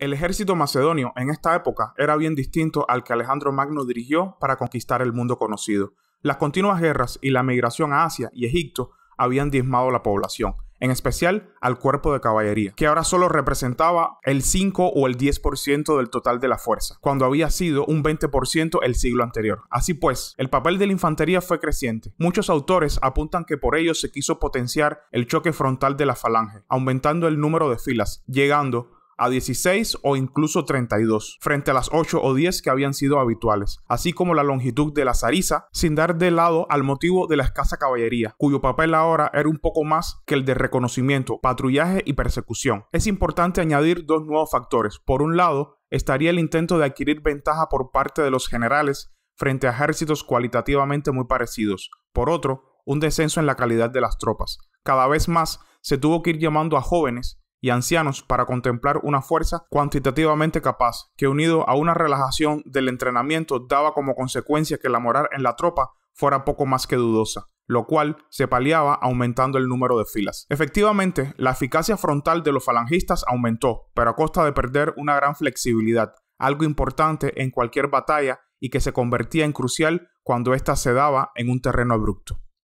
El ejército macedonio en esta época era bien distinto al que Alejandro Magno dirigió para conquistar el mundo conocido. Las continuas guerras y la migración a Asia y Egipto habían diezmado la población, en especial al cuerpo de caballería, que ahora solo representaba el 5 o el 10% del total de la fuerza, cuando había sido un 20% el siglo anterior. Así pues, el papel de la infantería fue creciente. Muchos autores apuntan que por ello se quiso potenciar el choque frontal de la falange, aumentando el número de filas, llegando a a 16 o incluso 32, frente a las 8 o 10 que habían sido habituales, así como la longitud de la zariza, sin dar de lado al motivo de la escasa caballería, cuyo papel ahora era un poco más que el de reconocimiento, patrullaje y persecución. Es importante añadir dos nuevos factores. Por un lado, estaría el intento de adquirir ventaja por parte de los generales frente a ejércitos cualitativamente muy parecidos. Por otro, un descenso en la calidad de las tropas. Cada vez más se tuvo que ir llamando a jóvenes y ancianos para contemplar una fuerza cuantitativamente capaz, que unido a una relajación del entrenamiento daba como consecuencia que la moral en la tropa fuera poco más que dudosa, lo cual se paliaba aumentando el número de filas. Efectivamente, la eficacia frontal de los falangistas aumentó, pero a costa de perder una gran flexibilidad, algo importante en cualquier batalla y que se convertía en crucial cuando ésta se daba en un terreno abrupto.